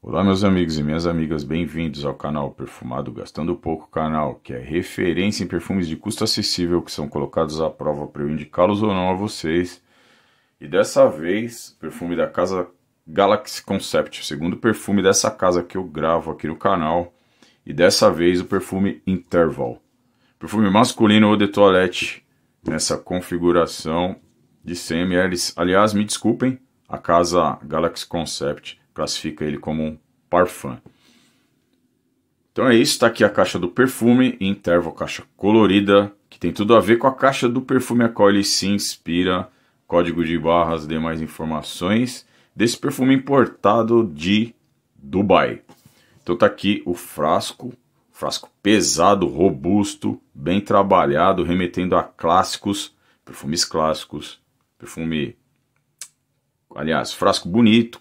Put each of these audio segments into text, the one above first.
Olá, meus amigos e minhas amigas, bem-vindos ao canal Perfumado Gastando Pouco, canal que é referência em perfumes de custo acessível que são colocados à prova para eu indicá-los ou não a vocês. E dessa vez, perfume da casa Galaxy Concept, o segundo perfume dessa casa que eu gravo aqui no canal. E dessa vez o perfume Interval. Perfume masculino ou de toilette nessa configuração de 100ml. Aliás, me desculpem, a casa Galaxy Concept classifica ele como um parfum. Então é isso, está aqui a caixa do perfume, intervo caixa colorida, que tem tudo a ver com a caixa do perfume a qual ele se inspira, código de barras, demais informações desse perfume importado de Dubai. Então está aqui o frasco, frasco pesado, robusto, bem trabalhado, remetendo a clássicos, perfumes clássicos, perfume aliás, frasco bonito,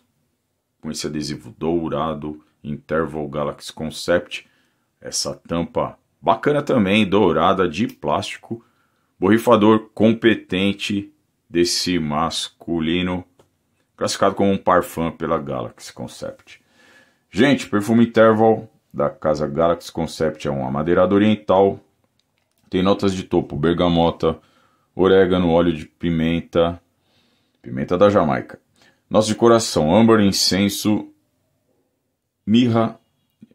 com esse adesivo dourado Interval Galaxy Concept. Essa tampa bacana também, dourada de plástico. Borrifador competente desse masculino, classificado como um parfum pela Galaxy Concept. Gente, perfume Interval da casa Galaxy Concept é uma madeirada oriental. Tem notas de topo, bergamota, orégano, óleo de pimenta, pimenta da Jamaica, nós de coração, âmbar, incenso, mirra,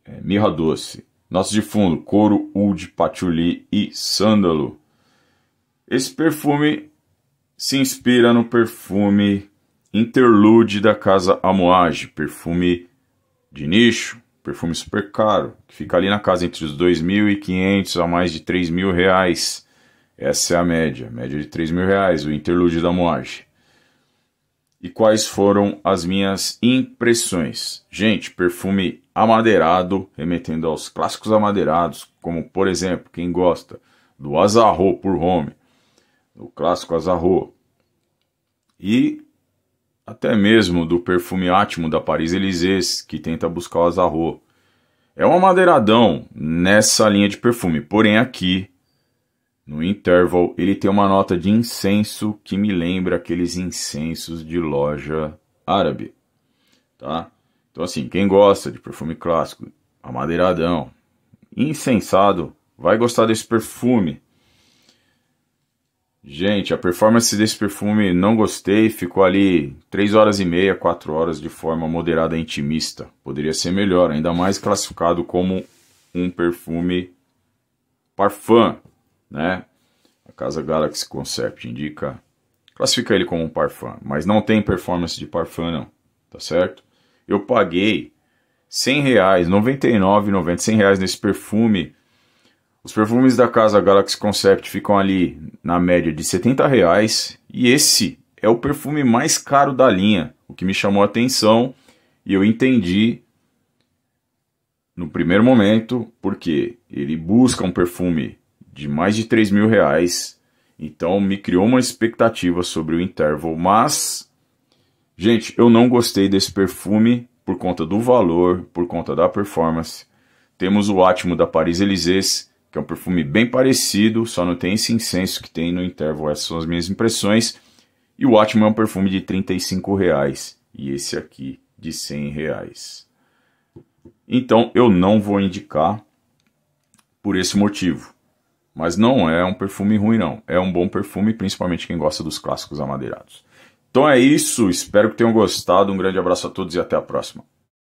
é, mirra doce. Nós de fundo, couro, oud, patchouli e sândalo. Esse perfume se inspira no perfume Interlude da Casa Amouage, perfume de nicho, perfume super caro, que fica ali na casa entre os 2.500 a mais de 3 mil reais. Essa é a média, média de 3 mil reais, o Interlude da Amouage e quais foram as minhas impressões. Gente, perfume amadeirado, remetendo aos clássicos amadeirados, como por exemplo, quem gosta do Azarro por Home, o clássico Azarro, e até mesmo do perfume Atmo da Paris Élysées, que tenta buscar o Azarro. É um amadeiradão nessa linha de perfume, porém aqui no interval, ele tem uma nota de incenso que me lembra aqueles incensos de loja árabe, tá? Então assim, quem gosta de perfume clássico, amadeiradão, incensado, vai gostar desse perfume. Gente, a performance desse perfume não gostei, ficou ali 3 horas e meia, 4 horas de forma moderada e intimista. Poderia ser melhor, ainda mais classificado como um perfume parfum né? A casa Galaxy Concept indica, classifica ele como um parfum, mas não tem performance de parfum não, tá certo? Eu paguei 100 reais, 99,90, 100 reais nesse perfume. Os perfumes da casa Galaxy Concept ficam ali na média de 70 reais e esse é o perfume mais caro da linha, o que me chamou a atenção e eu entendi no primeiro momento porque ele busca um perfume de mais de 3 mil reais. Então me criou uma expectativa sobre o Interval, mas gente, eu não gostei desse perfume por conta do valor, por conta da performance. Temos o Atmo da Paris Elysées, que é um perfume bem parecido, só não tem esse incenso que tem no Interval. Essas são as minhas impressões. E o Atmo é um perfume de 35 reais e esse aqui de 100 reais. Então eu não vou indicar por esse motivo. Mas não é um perfume ruim, não. É um bom perfume, principalmente quem gosta dos clássicos amadeirados. Então é isso, espero que tenham gostado. Um grande abraço a todos e até a próxima.